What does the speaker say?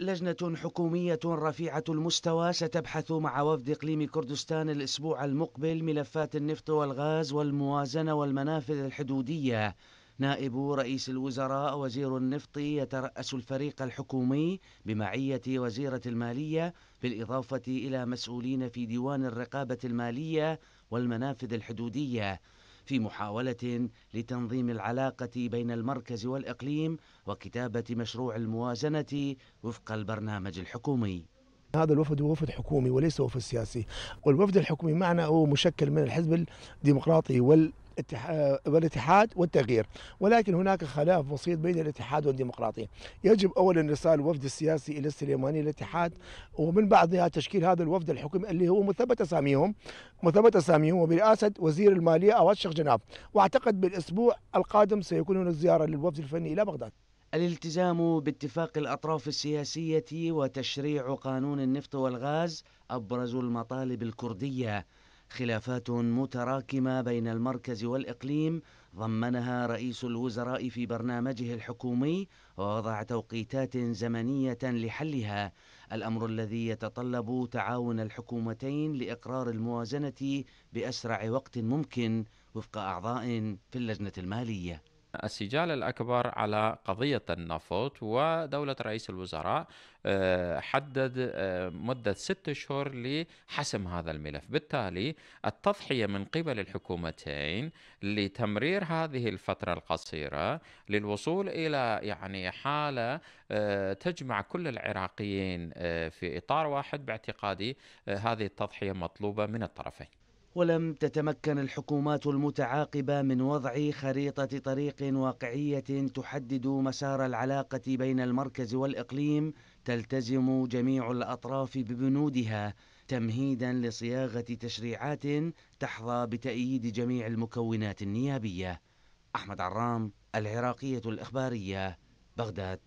لجنة حكومية رفيعة المستوى ستبحث مع وفد إقليم كردستان الأسبوع المقبل ملفات النفط والغاز والموازنة والمنافذ الحدودية نائب رئيس الوزراء وزير النفط يترأس الفريق الحكومي بمعية وزيرة المالية بالإضافة إلى مسؤولين في ديوان الرقابة المالية والمنافذ الحدودية في محاولة لتنظيم العلاقة بين المركز والإقليم وكتابة مشروع الموازنة وفق البرنامج الحكومي هذا الوفد هو وفد حكومي وليس وفد سياسي والوفد الحكومي معنا هو مشكل من الحزب الديمقراطي وال آه، والاتحاد والتغيير ولكن هناك خلاف بسيط بين الاتحاد والديمقراطية يجب أولا إرسال الوفد السياسي إلى السليماني الاتحاد ومن بعدها تشكيل هذا الوفد الحكومي اللي هو مثبت أساميهم مثبت أساميهم وبرئاسة وزير المالية أواد شيخ جناب وأعتقد بالأسبوع القادم سيكون هناك زيارة للوفد الفني إلى بغداد الالتزام باتفاق الأطراف السياسية وتشريع قانون النفط والغاز أبرز المطالب الكردية خلافات متراكمة بين المركز والإقليم ضمنها رئيس الوزراء في برنامجه الحكومي ووضع توقيتات زمنية لحلها الأمر الذي يتطلب تعاون الحكومتين لإقرار الموازنة بأسرع وقت ممكن وفق أعضاء في اللجنة المالية السجال الأكبر على قضية النفط ودولة رئيس الوزراء آه، حدد آه، مدة ست شهور لحسم هذا الملف بالتالي التضحية من قبل الحكومتين لتمرير هذه الفترة القصيرة للوصول إلى يعني حالة آه، تجمع كل العراقيين في إطار واحد باعتقادي هذه التضحية مطلوبة من الطرفين ولم تتمكن الحكومات المتعاقبة من وضع خريطة طريق واقعية تحدد مسار العلاقة بين المركز والإقليم تلتزم جميع الأطراف ببنودها تمهيدا لصياغة تشريعات تحظى بتأييد جميع المكونات النيابية أحمد عرام العراقية الإخبارية بغداد